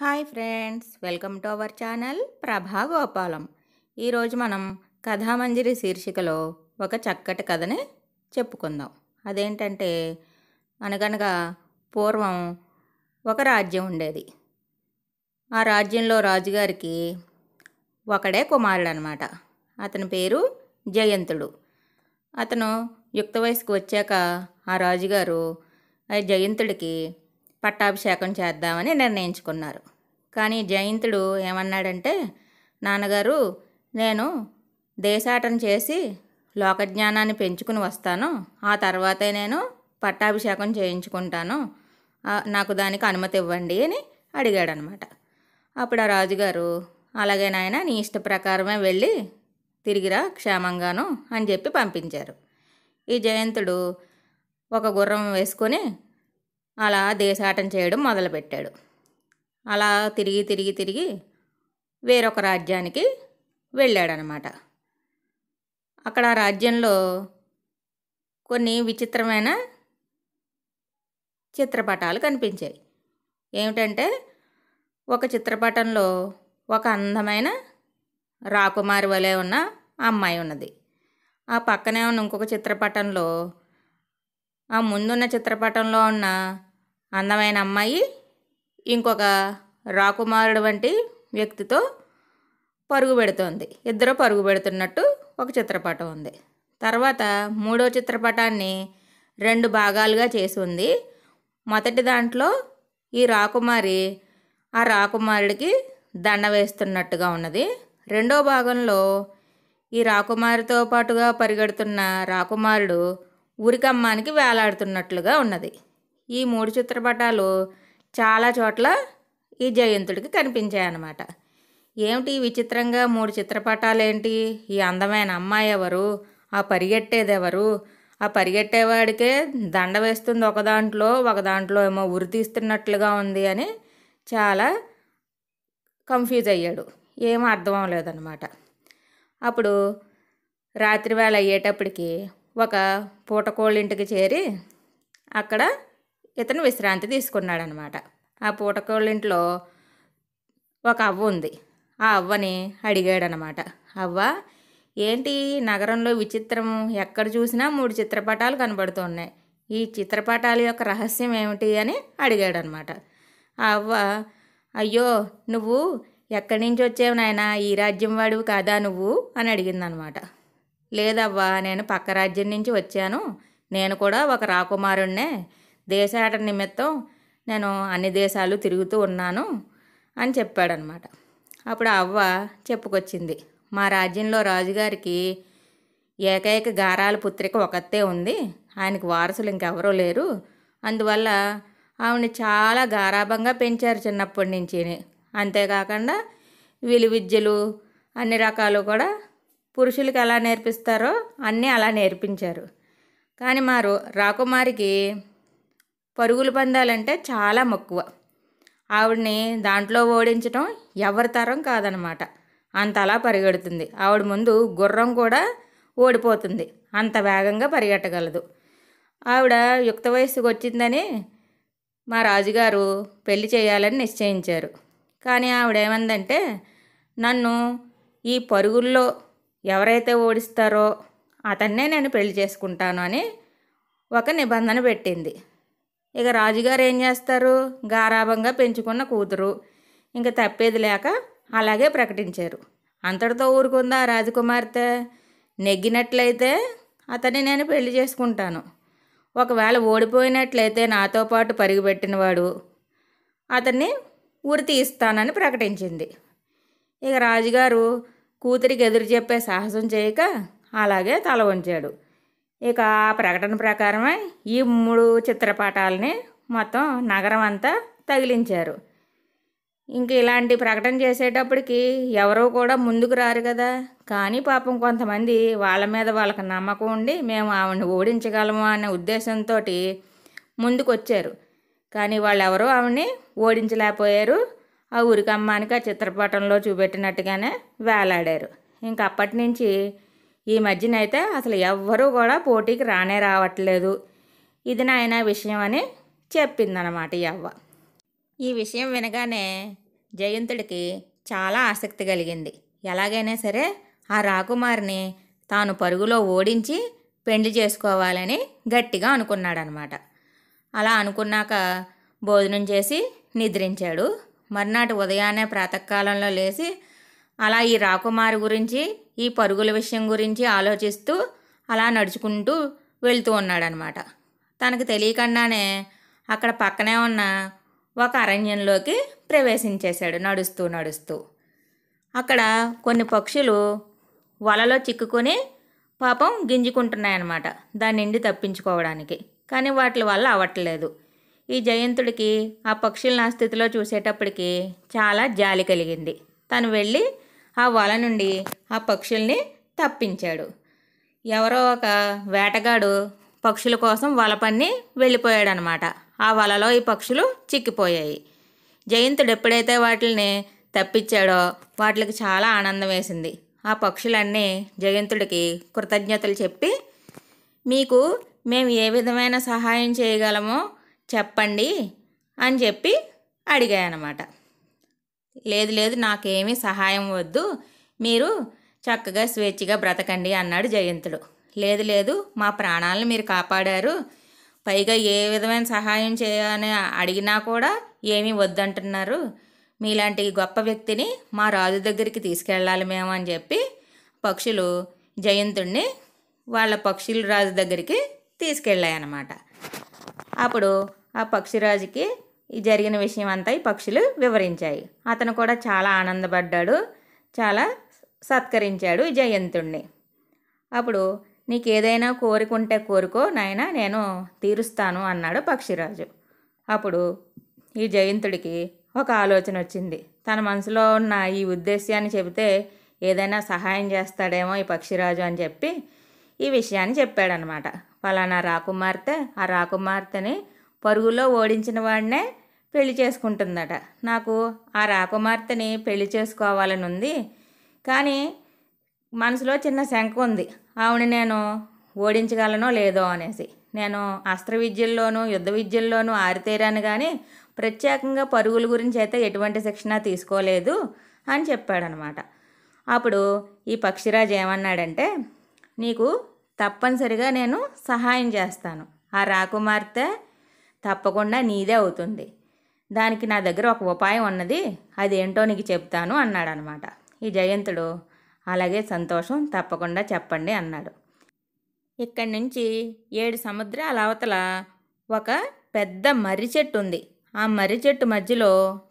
hi friends welcome to our channel Prabha Gopalam ఈరోజు మనం కథామంజరి శీర్షికలో ఒక చక్కటి కథని చెప్పుకుందాం అదేంటంటే అనగనగా పూర్వం ఒక రాజ్యం ఉండేది ఆ రాజ్యంలో రాజుగారికి ఒకడే కుమారుడు అనమాట అతని పేరు జయంతుడు అతను యుక్త వయసుకు వచ్చాక ఆ రాజుగారు జయంతుడికి పట్టాభిషేకం చేద్దామని నిర్ణయించుకున్నారు కానీ జయంతుడు ఏమన్నాడంటే నాన్నగారు నేను దేశాటన చేసి లోకజ్ఞానాన్ని పెంచుకుని వస్తాను ఆ తర్వాతే నేను పట్టాభిషేకం చేయించుకుంటాను నాకు దానికి అనుమతి ఇవ్వండి అని అడిగాడనమాట అప్పుడు ఆ రాజుగారు అలాగే నాయన నీ ఇష్ట ప్రకారమే వెళ్ళి తిరిగిరా క్షేమంగాను అని చెప్పి పంపించారు ఈ జయంతుడు ఒక గుర్రం వేసుకొని అలా దేశాటం చేయడం మొదలుపెట్టాడు అలా తిరిగి తిరిగి తిరిగి వేరొక రాజ్యానికి వెళ్ళాడనమాట అక్కడ ఆ రాజ్యంలో కొన్ని విచిత్రమైన చిత్రపటాలు కనిపించాయి ఏమిటంటే ఒక చిత్రపటంలో ఒక అందమైన రాకుమారి వలె ఉన్న అమ్మాయి ఉన్నది ఆ పక్కనే ఉన్న ఇంకొక చిత్రపటంలో ఆ ముందున్న చిత్రపటంలో ఉన్న అందమైన అమ్మాయి ఇంకొక రాకుమారుడు వంటి వ్యక్తితో పరుగు పెడుతోంది ఇద్దరు పరుగు పెడుతున్నట్టు ఒక చిత్రపటం ఉంది తర్వాత మూడో చిత్రపటాన్ని రెండు భాగాలుగా చేసి ఉంది మొదటి దాంట్లో ఈ రాకుమారి ఆ రాకుమారుడికి దండ వేస్తున్నట్టుగా ఉన్నది రెండో భాగంలో ఈ రాకుమారితో పాటుగా పరిగెడుతున్న రాకుమారుడు ఉరికమ్మానికి వేలాడుతున్నట్లుగా ఉన్నది ఈ మూడు చిత్రపటాలు చాలా చోట్ల ఈ జయంతుడికి కనిపించాయన్నమాట ఏమిటి విచిత్రంగా మూడు చిత్రపటాలేంటి ఈ అందమైన అమ్మాయి ఎవరు ఆ పరిగెట్టేదెవరు ఆ పరిగెట్టేవాడికే దండ వేస్తుంది ఒక దాంట్లో ఒక దాంట్లో ఏమో ఉరి తీస్తున్నట్లుగా ఉంది అని చాలా కంఫ్యూజ్ అయ్యాడు ఏం అర్థం అవ్వలేదన్నమాట అప్పుడు రాత్రివేళ అయ్యేటప్పటికి ఒక పూటకోళ్ళింటికి చేరి అక్కడ ఇతను విశ్రాంతి తీసుకున్నాడనమాట ఆ పూటకోళ్ళింట్లో ఒక అవ్వ ఉంది ఆ అవ్వని అడిగాడనమాట అవ్వ ఏంటి నగరంలో విచిత్రం ఎక్కడ చూసినా మూడు చిత్రపటాలు కనబడుతున్నాయి ఈ చిత్రపటాల యొక్క రహస్యం ఏమిటి అని అడిగాడనమాట ఆ అవ్వ అయ్యో నువ్వు ఎక్కడి నుంచి వచ్చావు నాయన ఈ రాజ్యం వాడివి కాదా నువ్వు అని అడిగిందనమాట లేదవ్వా నేను పక్క రాజ్యం నుంచి వచ్చాను నేను కూడా ఒక రాకుమారుణ్ణే దేశాట నిమిత్తం నేను అన్ని దేశాలు తిరుగుతూ ఉన్నాను అని చెప్పాడనమాట అప్పుడు అవ్వ చెప్పుకొచ్చింది మా రాజ్యంలో రాజుగారికి ఏకైక గారాల పుత్రిక ఒకతే ఉంది ఆయనకు వారసులు ఇంకెవరూ లేరు అందువల్ల ఆవిడని చాలా గారాభంగా పెంచారు చిన్నప్పటి నుంచి అంతేకాకుండా విలువిద్యలు అన్ని రకాలు కూడా పురుషులకి ఎలా నేర్పిస్తారో అన్నీ అలా నేర్పించారు కానీ మా రాకుమారికి పరుగులు పందాలంటే చాలా మక్కువ ఆవిడని దాంట్లో ఓడించడం ఎవరి తరం కాదనమాట అంత అలా పరిగెడుతుంది ఆవిడ ముందు గుర్రం కూడా ఓడిపోతుంది అంత వేగంగా పరిగెట్టగలదు ఆవిడ యుక్త వయస్సుకు వచ్చిందని మా రాజుగారు పెళ్లి చేయాలని నిశ్చయించారు కానీ ఆవిడ నన్ను ఈ పరుగుల్లో ఎవరైతే ఓడిస్తారో అతన్నే నేను పెళ్లి చేసుకుంటాను అని ఒక నిబంధన పెట్టింది ఇక రాజుగారు ఏం చేస్తారు గారాభంగా పెంచుకున్న కూతురు ఇంకా తప్పేది లేక అలాగే ప్రకటించారు అంతటితో ఊరుకుందా రాజకుమార్తె నెగ్గినట్లయితే అతన్ని నేను పెళ్లి చేసుకుంటాను ఒకవేళ ఓడిపోయినట్లయితే నాతో పాటు పరుగుపెట్టినవాడు అతన్ని ఊరి తీస్తానని ప్రకటించింది ఇక రాజుగారు కూతురికి ఎదురు చెప్పే సాహసం చేయక అలాగే తల వంచాడు ఇక ఆ ప్రకటన ప్రకారమే ఈ మూడు చిత్రపటాలని మొత్తం నగరం అంతా తగిలించారు ఇంక ఇలాంటి ప్రకటన చేసేటప్పటికి ఎవరో కూడా ముందుకు రారు కదా కానీ పాపం కొంతమంది వాళ్ళ మీద వాళ్ళకి నమ్మకం ఉండి మేము ఆవిడని ఓడించగలము అనే ఉద్దేశంతో ముందుకు వచ్చారు కానీ వాళ్ళు ఎవరో ఆవిడని ఓడించలేకపోయారు ఆ అమ్మానికి ఆ చిత్రపటంలో చూపెట్టినట్టుగానే వేలాడారు ఇంకా అప్పటి నుంచి ఈ మధ్యనైతే అసలు ఎవ్వరూ కూడా పోటీకి రానే రావట్లేదు ఇది నాయన విషయం అని చెప్పిందనమాట ఈ అవ్వ ఈ విషయం వినగానే జయంతుడికి చాలా ఆసక్తి కలిగింది ఎలాగైనా సరే ఆ రాకుమారిని తాను పరుగులో ఓడించి పెండ్లి చేసుకోవాలని గట్టిగా అనుకున్నాడనమాట అలా అనుకున్నాక భోజనం చేసి నిద్రించాడు మర్నాటి ఉదయాన్నే ప్రాతకాలంలో లేచి అలా ఈ రాకుమారి గురించి ఈ పరుగుల విషయం గురించి ఆలోచిస్తూ అలా నడుచుకుంటూ వెళ్తూ ఉన్నాడనమాట తనకు తెలియకుండానే అక్కడ పక్కనే ఉన్న ఒక అరణ్యంలోకి ప్రవేశించేశాడు నడుస్తూ నడుస్తూ అక్కడ కొన్ని పక్షులు వలలో చిక్కుకొని పాపం గింజుకుంటున్నాయన్నమాట దాని నుండి తప్పించుకోవడానికి కానీ వాటి వల్ల అవ్వట్లేదు ఈ జయంతుడికి ఆ పక్షులు నా స్థితిలో చూసేటప్పటికి చాలా జాలి కలిగింది తను వెళ్ళి ఆ వల నుండి ఆ పక్షుల్ని తప్పించాడు ఎవరో ఒక వేటగాడు పక్షుల కోసం వల పన్ని వెళ్ళిపోయాడనమాట ఆ వలలో ఈ పక్షులు చిక్కిపోయాయి జయంతుడు ఎప్పుడైతే వాటిని తప్పించాడో వాటికి చాలా ఆనందం వేసింది ఆ పక్షులన్నీ జయంతుడికి కృతజ్ఞతలు చెప్పి మీకు మేము ఏ విధమైన సహాయం చేయగలమో చెప్పండి అని చెప్పి అడిగాయనమాట లేదు లేదు నాకేమీ సహాయం వద్దు మీరు చక్కగా స్వేచ్ఛగా బ్రతకండి అన్నాడు జయంతుడు లేదు లేదు మా ప్రాణాలను మీరు కాపాడారు పైగా ఏ విధమైన సహాయం చేయాలని అడిగినా కూడా ఏమీ వద్దంటున్నారు మీలాంటి గొప్ప వ్యక్తిని మా రాజు దగ్గరికి తీసుకెళ్ళాలి మేము అని చెప్పి పక్షులు జయంతుణ్ణి వాళ్ళ పక్షుల రాజు దగ్గరికి తీసుకెళ్ళాయన్నమాట అప్పుడు ఆ పక్షిరాజుకి ఈ జరిగిన విషయం అంతా ఈ పక్షులు వివరించాయి అతను కూడా చాలా ఆనందపడ్డాడు చాలా సత్కరించాడు జయంతుణ్ణి అప్పుడు నీకు ఏదైనా కోరుకుంటే కోరుకో నాయన నేను తీరుస్తాను అన్నాడు పక్షిరాజు అప్పుడు ఈ జయంతుడికి ఒక ఆలోచన వచ్చింది తన మనసులో ఉన్న ఈ ఉద్దేశ్యాన్ని చెబితే ఏదైనా సహాయం చేస్తాడేమో ఈ పక్షిరాజు అని చెప్పి ఈ విషయాన్ని చెప్పాడనమాట ఫలానా రాకుమార్తె ఆ రాకుమార్తెని పరుగులో ఓడించిన వాడినే పెళ్లి చేసుకుంటుందట నాకు ఆ రాకుమార్తెని పెళ్లి చేసుకోవాలని ఉంది కానీ మనసులో చిన్న శంక ఉంది ఆవిడ నేను ఓడించగలనో లేదో అనేసి నేను అస్త్ర విద్యల్లోనూ యుద్ధ విద్యల్లోనూ ఆరితేరాను కానీ ప్రత్యేకంగా పరుగుల గురించి అయితే ఎటువంటి శిక్షణ తీసుకోలేదు అని చెప్పాడనమాట అప్పుడు ఈ పక్షిరాజు ఏమన్నాడంటే నీకు తప్పనిసరిగా నేను సహాయం చేస్తాను ఆ రాకుమార్తె తప్పకుండా నీదే అవుతుంది దానికి నా దగ్గర ఒక ఉపాయం ఉన్నది అదేంటో నీకు చెప్తాను అన్నాడనమాట ఈ జయంతుడు అలాగే సంతోషం తప్పకుండా చెప్పండి అన్నాడు ఇక్కడి నుంచి ఏడు సముద్రాల అవతల ఒక పెద్ద మర్రి చెట్టు ఉంది ఆ మర్రి చెట్టు మధ్యలో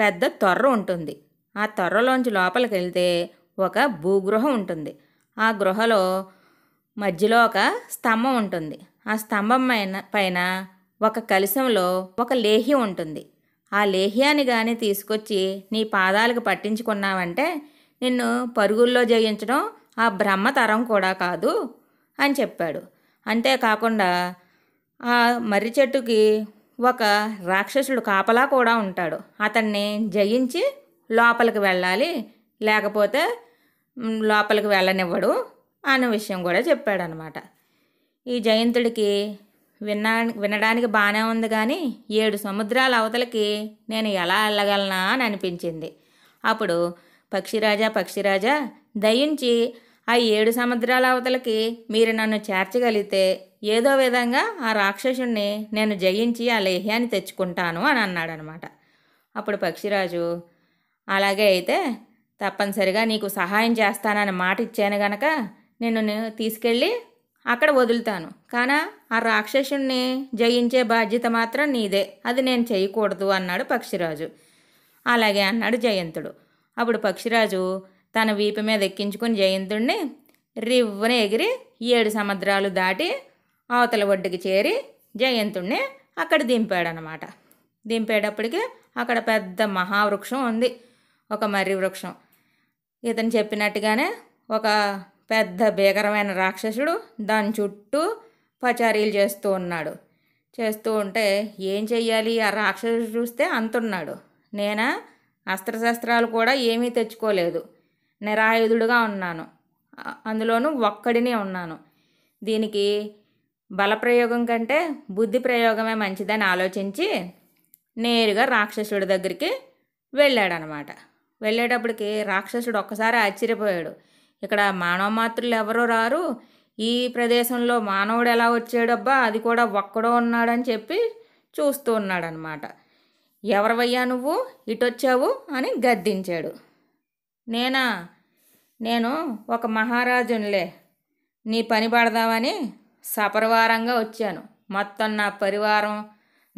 పెద్ద తొర్ర ఉంటుంది ఆ తొర్రలోంచి లోపలికి వెళ్తే ఒక భూగృహం ఉంటుంది ఆ గృహలో మధ్యలో ఒక స్తంభం ఉంటుంది ఆ స్తంభం పైన పైన ఒక కలశంలో ఒక లేహి ఉంటుంది ఆ లేహ్యాన్ని కానీ తీసుకొచ్చి నీ పాదాలకు పట్టించుకున్నావంటే నిన్ను పరుగుల్లో జయించడం ఆ బ్రహ్మ తరం కూడా కాదు అని చెప్పాడు అంతేకాకుండా ఆ మర్రి చెట్టుకి ఒక రాక్షసుడు కాపలా కూడా ఉంటాడు అతన్ని జయించి లోపలికి వెళ్ళాలి లేకపోతే లోపలికి వెళ్ళనివ్వడు అనే విషయం కూడా చెప్పాడనమాట ఈ జయంతుడికి విన్నా వినడానికి బాగానే ఉంది కానీ ఏడు సముద్రాల అవతలకి నేను ఎలా వెళ్ళగలనా అని అనిపించింది అప్పుడు పక్షిరాజా పక్షిరాజా దయించి ఆ ఏడు సముద్రాల అవతలకి మీరు నన్ను చేర్చగలిగితే ఏదో విధంగా ఆ రాక్షసుణ్ణి నేను జయించి ఆ లేహ్యాన్ని తెచ్చుకుంటాను అని అన్నాడనమాట అప్పుడు పక్షిరాజు అలాగే అయితే తప్పనిసరిగా నీకు సహాయం చేస్తానని మాట ఇచ్చాను గనక నిన్ను తీసుకెళ్ళి అక్కడ వదులుతాను కానా ఆ రాక్షసుణ్ణి జయించే బాధ్యత మాత్రం నీదే అది నేను చేయకూడదు అన్నాడు పక్షిరాజు అలాగే అన్నాడు జయంతుడు అప్పుడు పక్షిరాజు తన వీపు మీద ఎక్కించుకుని జయంతుడిని రివ్వున ఎగిరి ఏడు సముద్రాలు దాటి అవతల ఒడ్డుకి చేరి జయంతుడిని అక్కడ దింపాడనమాట దింపేటప్పటికి అక్కడ పెద్ద మహావృక్షం ఉంది ఒక మర్రి వృక్షం ఇతను చెప్పినట్టుగానే ఒక పెద్ద భీకరమైన రాక్షసుడు దాని చుట్టూ పచారీలు చేస్తూ ఉన్నాడు చేస్తూ ఉంటే ఏం చెయ్యాలి ఆ రాక్షసుడు చూస్తే అంతున్నాడు నేనా అస్త్రశస్త్రాలు కూడా ఏమీ తెచ్చుకోలేదు నిరాయుధుడుగా ఉన్నాను అందులోనూ ఒక్కడినే ఉన్నాను దీనికి బలప్రయోగం కంటే బుద్ధి ప్రయోగమే మంచిదని ఆలోచించి నేరుగా రాక్షసుడి దగ్గరికి వెళ్ళాడనమాట వెళ్ళేటప్పటికి రాక్షసుడు ఒక్కసారి ఆశ్చర్యపోయాడు ఇక్కడ మానవ మాత్రులు ఎవరో రారు ఈ ప్రదేశంలో మానవుడు ఎలా వచ్చాడబ్బా అది కూడా ఒక్కడో ఉన్నాడని చెప్పి చూస్తూ ఉన్నాడనమాట ఎవరవయ్యా నువ్వు ఇటొచ్చావు అని గద్దించాడు నేనా నేను ఒక మహారాజునిలే నీ పని పడదామని సపరివారంగా వచ్చాను మొత్తం నా పరివారం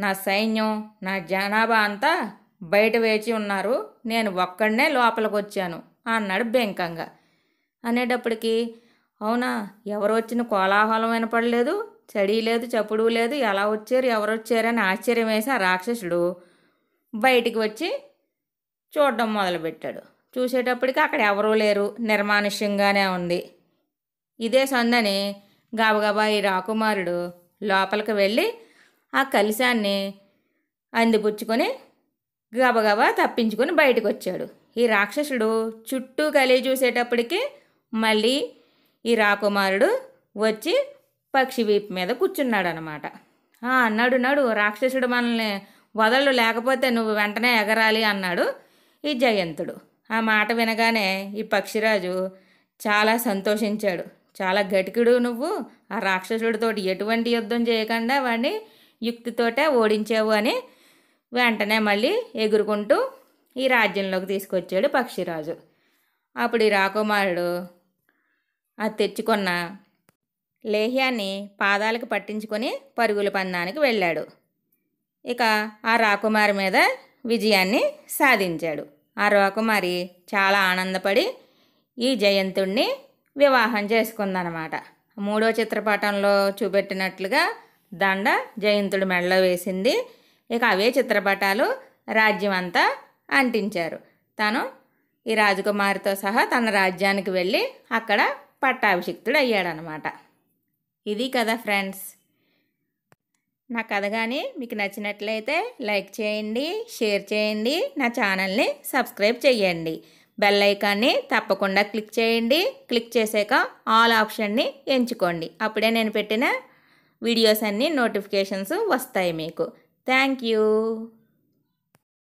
నా సైన్యం నా జనాభా అంతా బయట వేచి ఉన్నారు నేను ఒక్కడనే లోపలికి వచ్చాను అన్నాడు బెంకంగా అనేటప్పటికి అవునా ఎవరు వచ్చిన కోలాహలం వినపడలేదు చడి లేదు చప్పుడు లేదు ఎలా వచ్చారు ఎవరు వచ్చారని ఆశ్చర్యం వేసి ఆ రాక్షసుడు బయటికి వచ్చి చూడడం మొదలుపెట్టాడు చూసేటప్పటికి అక్కడ ఎవరూ లేరు నిర్మానుష్యంగానే ఉంది ఇదే సందని గబగబా ఈ రాకుమారుడు లోపలికి వెళ్ళి ఆ కలిశాన్ని అందిపుచ్చుకొని గబగబా తప్పించుకొని బయటకు వచ్చాడు ఈ రాక్షసుడు చుట్టూ కలిగి చూసేటప్పటికీ మళ్ళీ ఈ రాకుమారుడు వచ్చి పక్షి వీపు మీద కూర్చున్నాడు అనమాట అన్నాడు నాడు రాక్షసుడు మనల్ని వదలు లేకపోతే నువ్వు వెంటనే ఎగరాలి అన్నాడు ఈ జయంతుడు ఆ మాట వినగానే ఈ పక్షిరాజు చాలా సంతోషించాడు చాలా గటికుడు నువ్వు ఆ రాక్షసుడితోటి ఎటువంటి యుద్ధం చేయకుండా వాడిని యుక్తితోటే ఓడించావు అని వెంటనే మళ్ళీ ఎగురుకుంటూ ఈ రాజ్యంలోకి తీసుకొచ్చాడు పక్షిరాజు అప్పుడు ఈ రాకుమారుడు అది తెచ్చుకున్న లేహ్యాన్ని పాదాలకు పట్టించుకొని పరుగుల పందానికి వెళ్ళాడు ఇక ఆ రాకుమారి మీద విజయాన్ని సాధించాడు ఆ రాకుమారి చాలా ఆనందపడి ఈ జయంతుణ్ణి వివాహం చేసుకుందనమాట మూడో చిత్రపటంలో చూపెట్టినట్లుగా దండ జయంతుడు మెడలో వేసింది ఇక అవే చిత్రపటాలు రాజ్యం అంతా అంటించారు తను ఈ రాజకుమారితో సహా తన రాజ్యానికి వెళ్ళి అక్కడ పట్టాభిషిక్తుడు అయ్యాడనమాట ఇది కదా ఫ్రెండ్స్ నా కథ కానీ మీకు నచ్చినట్లయితే లైక్ చేయండి షేర్ చేయండి నా ఛానల్ని సబ్స్క్రైబ్ చేయండి బెల్ ఐకాన్ని తప్పకుండా క్లిక్ చేయండి క్లిక్ చేసాక ఆల్ ఆప్షన్ని ఎంచుకోండి అప్పుడే నేను పెట్టిన వీడియోస్ అన్నీ నోటిఫికేషన్స్ వస్తాయి మీకు థ్యాంక్ యూ